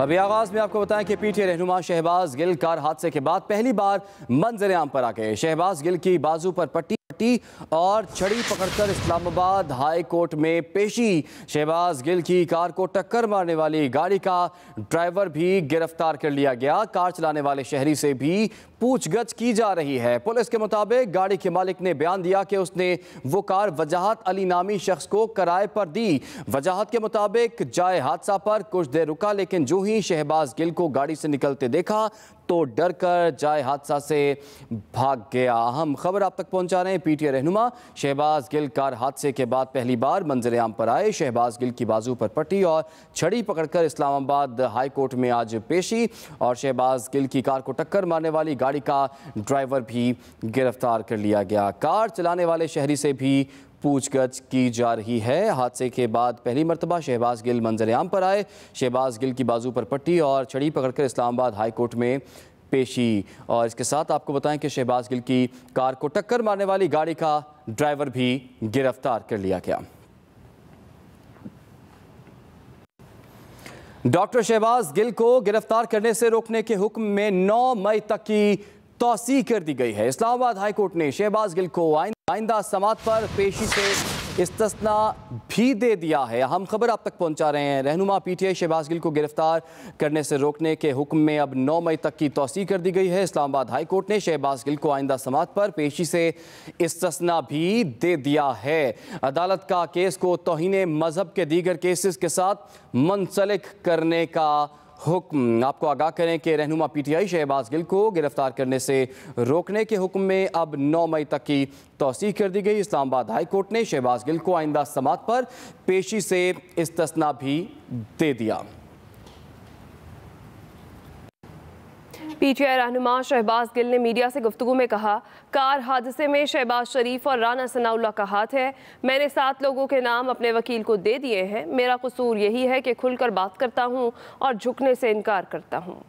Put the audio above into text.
अभी आगाज में आपको बताएं कि पीटीए रहनुमा शहबाज गिल कार हादसे के बाद पहली बार मंजरेआम आम पर आ गए शहबाज गिल की बाजू पर पट्टी टी और छड़ी पकड़कर इस्लामाबाद हाई कोर्ट में पेशी शहबाज गिल की कार को टक्कर मारने वाली गाड़ी का ड्राइवर भी गिरफ्तार कर लिया गया कार चलाने वाले शहरी से भी पूछगछ की जा रही है पुलिस के मुताबिक गाड़ी के मालिक ने बयान दिया कि उसने वो कार वजाहत अली नामी शख्स को किराए पर दी वजाहत के मुताबिक जाए हादसा पर कुछ देर रुका लेकिन जो ही शहबाज गिल को गाड़ी से निकलते देखा तो डर कर जाए हादसा से भाग गया अहम खबर आप तक पहुंचा रहे हैं पीटीए रहनुमा शहबाज गिल कार हादसे के बाद पहली बार मंजर आम पर आए शहबाज गिल की बाजू पर पट्टी और छड़ी पकड़कर इस्लामाबाद हाई कोर्ट में आज पेशी और शहबाज गिल की कार को टक्कर मारने वाली गाड़ी का ड्राइवर भी गिरफ्तार कर लिया गया कार चलाने वाले शहरी से भी पूछगछ की जा रही है हादसे के बाद पहली मरतबा शहबाज गिल मंजर आम पर आए शहबाज गिल की बाजू पर पट्टी और छड़ी पकड़कर इस्लामाबाद हाई कोर्ट में पेशी और इसके साथ आपको बताएं कि शहबाज गिल की कार को टक्कर मारने वाली गाड़ी का ड्राइवर भी गिरफ्तार कर लिया गया डॉक्टर शहबाज गिल को गिरफ्तार करने से रोकने के हुक्म में 9 मई तक की तोसी कर दी गई है इस्लामाबाद हाईकोर्ट ने शहबाज गिल को आइंदा समात पर पेशी से इस्तना भी दे दिया है अहम खबर आप तक पहुंचा रहे हैं रहनुमा पीटीआई शहबाज गिल को गिरफ्तार करने से रोकने के हुक्म में अब 9 मई तक की तोसी कर दी गई है इस्लामाबाद हाई कोर्ट ने शहबाज गिल को आइंदा समात पर पेशी से इस्तना भी दे दिया है अदालत का केस को तोहन मजहब के दीगर केसेस के साथ मुंसलिक करने का हुक्म आपको आगाह करें कि रहनुमा पीटीआई शहबाज गिल को गिरफ्तार करने से रोकने के हुक्म में अब 9 मई तक की तोसी कर दी गई इस्लामाबाद हाई कोर्ट ने शहबाज गिल को आइंदा समात पर पेशी से इस्तना भी दे दिया पीटीआई रहनुमा शहबाज गिल ने मीडिया से गुफ्तु में कहा कार हादसे में शहबाज शरीफ और राना सनाउल्ला का हाथ है मैंने सात लोगों के नाम अपने वकील को दे दिए हैं मेरा कसूर यही है कि खुलकर बात करता हूँ और झुकने से इनकार करता हूँ